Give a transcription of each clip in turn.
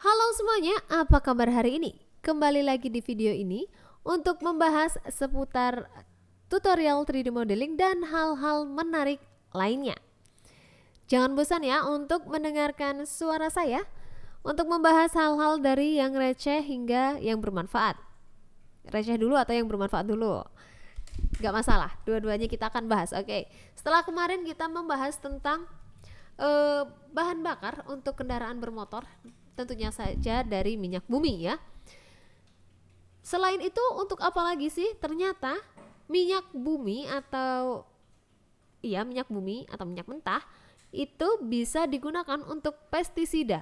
Halo semuanya, apa kabar hari ini? Kembali lagi di video ini untuk membahas seputar tutorial 3D modeling dan hal-hal menarik lainnya. Jangan bosan ya untuk mendengarkan suara saya untuk membahas hal-hal dari yang receh hingga yang bermanfaat. Receh dulu atau yang bermanfaat dulu? Gak masalah, dua-duanya kita akan bahas. Oke, setelah kemarin kita membahas tentang eh, bahan bakar untuk kendaraan bermotor tentunya saja dari minyak bumi ya. Selain itu untuk apa lagi sih? Ternyata minyak bumi atau iya minyak bumi atau minyak mentah itu bisa digunakan untuk pestisida.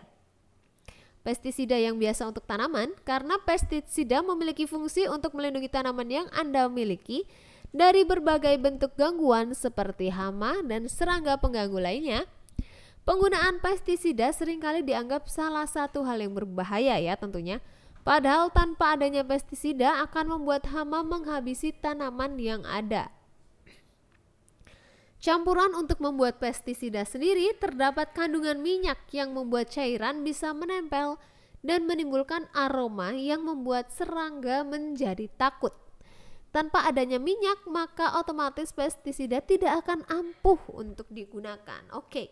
Pestisida yang biasa untuk tanaman karena pestisida memiliki fungsi untuk melindungi tanaman yang Anda miliki dari berbagai bentuk gangguan seperti hama dan serangga pengganggu lainnya Penggunaan pestisida seringkali dianggap salah satu hal yang berbahaya ya tentunya. Padahal tanpa adanya pestisida akan membuat hama menghabisi tanaman yang ada. Campuran untuk membuat pestisida sendiri terdapat kandungan minyak yang membuat cairan bisa menempel dan menimbulkan aroma yang membuat serangga menjadi takut. Tanpa adanya minyak, maka otomatis pestisida tidak akan ampuh untuk digunakan. Oke. Okay.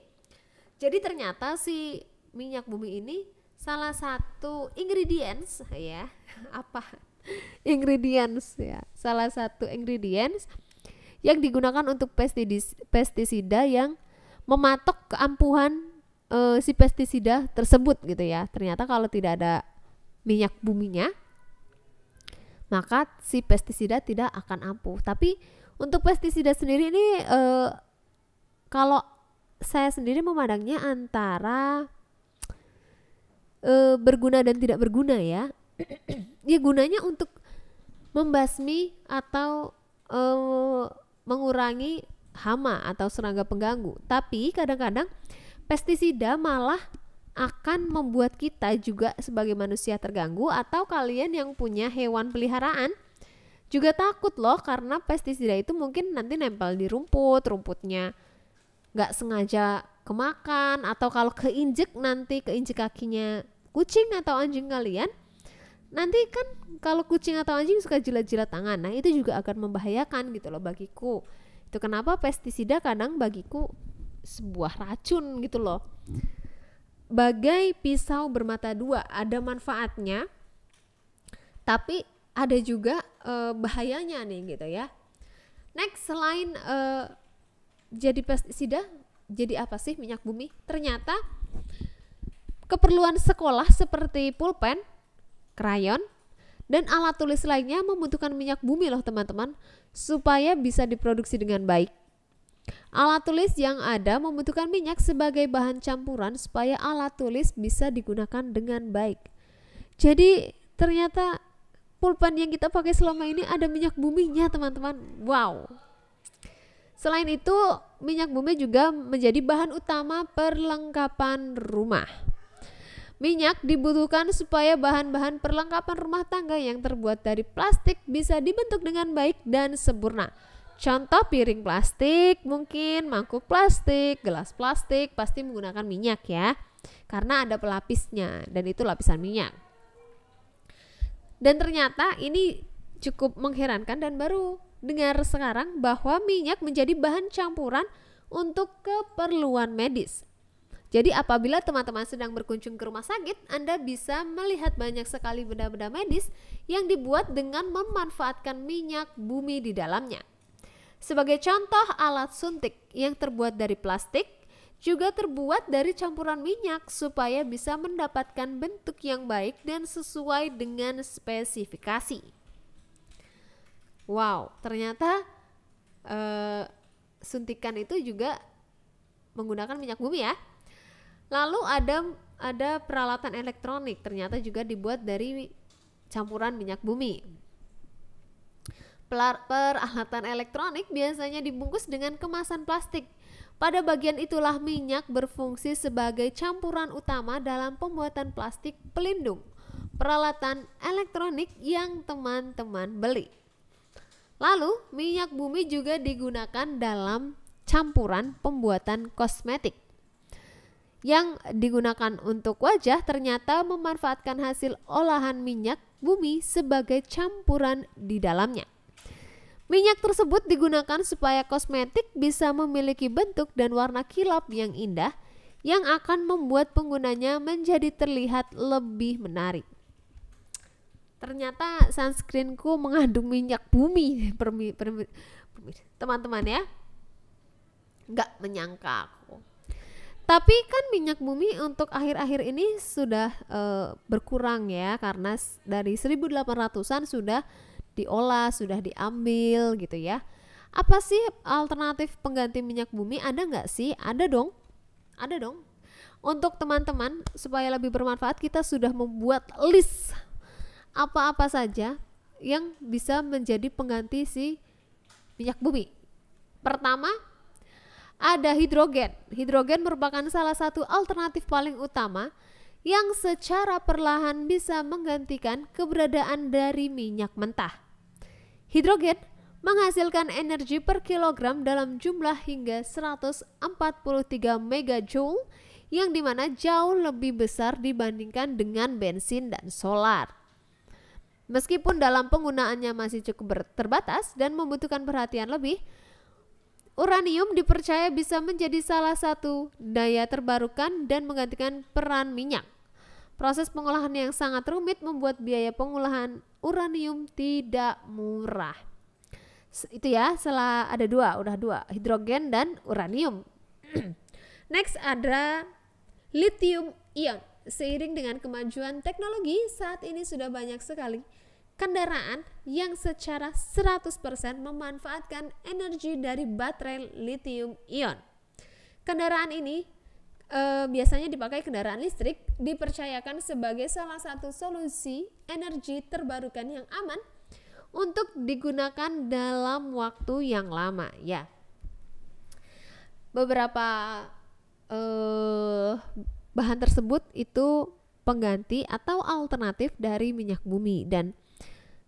Jadi ternyata si minyak bumi ini salah satu ingredients ya apa ingredients ya salah satu ingredients yang digunakan untuk pestisida yang mematok keampuhan e, si pestisida tersebut gitu ya ternyata kalau tidak ada minyak buminya maka si pestisida tidak akan ampuh tapi untuk pestisida sendiri ini e, kalau saya sendiri memandangnya antara e, berguna dan tidak berguna ya. ya gunanya untuk membasmi atau e, mengurangi hama atau serangga pengganggu. Tapi kadang-kadang pestisida malah akan membuat kita juga sebagai manusia terganggu atau kalian yang punya hewan peliharaan juga takut loh karena pestisida itu mungkin nanti nempel di rumput, rumputnya nggak sengaja kemakan atau kalau keinjek nanti keinjek kakinya kucing atau anjing kalian nanti kan kalau kucing atau anjing suka jilat-jilat tangan nah itu juga akan membahayakan gitu loh bagiku itu kenapa pestisida kadang bagiku sebuah racun gitu loh bagai pisau bermata dua ada manfaatnya tapi ada juga e, bahayanya nih gitu ya next selain e, jadi pestisida jadi apa sih minyak bumi? Ternyata keperluan sekolah seperti pulpen, krayon, dan alat tulis lainnya membutuhkan minyak bumi loh teman-teman supaya bisa diproduksi dengan baik. Alat tulis yang ada membutuhkan minyak sebagai bahan campuran supaya alat tulis bisa digunakan dengan baik. Jadi ternyata pulpen yang kita pakai selama ini ada minyak buminya teman-teman. Wow, Selain itu, minyak bumi juga menjadi bahan utama perlengkapan rumah. Minyak dibutuhkan supaya bahan-bahan perlengkapan rumah tangga yang terbuat dari plastik bisa dibentuk dengan baik dan sempurna. Contoh piring plastik, mungkin mangkuk plastik, gelas plastik pasti menggunakan minyak ya. Karena ada pelapisnya dan itu lapisan minyak. Dan ternyata ini cukup mengherankan dan baru dengar sekarang bahwa minyak menjadi bahan campuran untuk keperluan medis. Jadi apabila teman-teman sedang berkunjung ke rumah sakit, Anda bisa melihat banyak sekali benda-benda medis yang dibuat dengan memanfaatkan minyak bumi di dalamnya. Sebagai contoh alat suntik yang terbuat dari plastik juga terbuat dari campuran minyak supaya bisa mendapatkan bentuk yang baik dan sesuai dengan spesifikasi wow ternyata uh, suntikan itu juga menggunakan minyak bumi ya lalu ada ada peralatan elektronik ternyata juga dibuat dari campuran minyak bumi peralatan elektronik biasanya dibungkus dengan kemasan plastik. Pada bagian itulah minyak berfungsi sebagai campuran utama dalam pembuatan plastik pelindung peralatan elektronik yang teman-teman beli. Lalu, minyak bumi juga digunakan dalam campuran pembuatan kosmetik. Yang digunakan untuk wajah ternyata memanfaatkan hasil olahan minyak bumi sebagai campuran di dalamnya. Minyak tersebut digunakan supaya kosmetik bisa memiliki bentuk dan warna kilap yang indah yang akan membuat penggunanya menjadi terlihat lebih menarik ternyata sunscreenku mengandung minyak bumi teman-teman ya nggak menyangka aku tapi kan minyak bumi untuk akhir-akhir ini sudah e, berkurang ya karena dari 1800-an sudah diolah, sudah diambil gitu ya. Apa sih alternatif pengganti minyak bumi? Ada nggak sih? Ada dong. Ada dong. Untuk teman-teman supaya lebih bermanfaat kita sudah membuat list apa-apa saja yang bisa menjadi pengganti si minyak bumi. Pertama, ada hidrogen. Hidrogen merupakan salah satu alternatif paling utama yang secara perlahan bisa menggantikan keberadaan dari minyak mentah. Hidrogen menghasilkan energi per kilogram dalam jumlah hingga 143 megajoule yang dimana jauh lebih besar dibandingkan dengan bensin dan solar. Meskipun dalam penggunaannya masih cukup terbatas dan membutuhkan perhatian lebih, uranium dipercaya bisa menjadi salah satu daya terbarukan dan menggantikan peran minyak. Proses pengolahan yang sangat rumit membuat biaya pengolahan uranium tidak murah. Itu ya, setelah ada dua, udah dua, hidrogen dan uranium. Next ada lithium ion seiring dengan kemajuan teknologi, saat ini sudah banyak sekali kendaraan yang secara 100% memanfaatkan energi dari baterai lithium ion. Kendaraan ini e, biasanya dipakai kendaraan listrik dipercayakan sebagai salah satu solusi energi terbarukan yang aman untuk digunakan dalam waktu yang lama ya. Beberapa eh bahan tersebut itu pengganti atau alternatif dari minyak bumi dan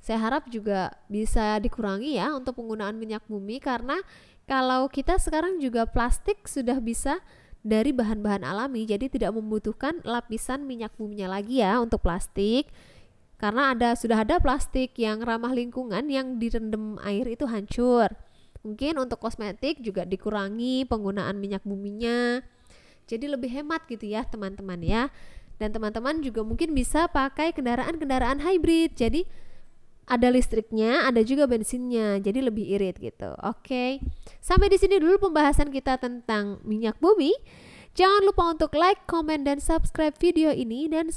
saya harap juga bisa dikurangi ya untuk penggunaan minyak bumi karena kalau kita sekarang juga plastik sudah bisa dari bahan-bahan alami jadi tidak membutuhkan lapisan minyak buminya lagi ya untuk plastik karena ada sudah ada plastik yang ramah lingkungan yang direndam air itu hancur. Mungkin untuk kosmetik juga dikurangi penggunaan minyak buminya. Jadi lebih hemat gitu ya teman-teman ya. Dan teman-teman juga mungkin bisa pakai kendaraan-kendaraan hybrid. Jadi ada listriknya, ada juga bensinnya, jadi lebih irit gitu. Oke, sampai di sini dulu pembahasan kita tentang minyak bumi. Jangan lupa untuk like, comment, dan subscribe video ini dan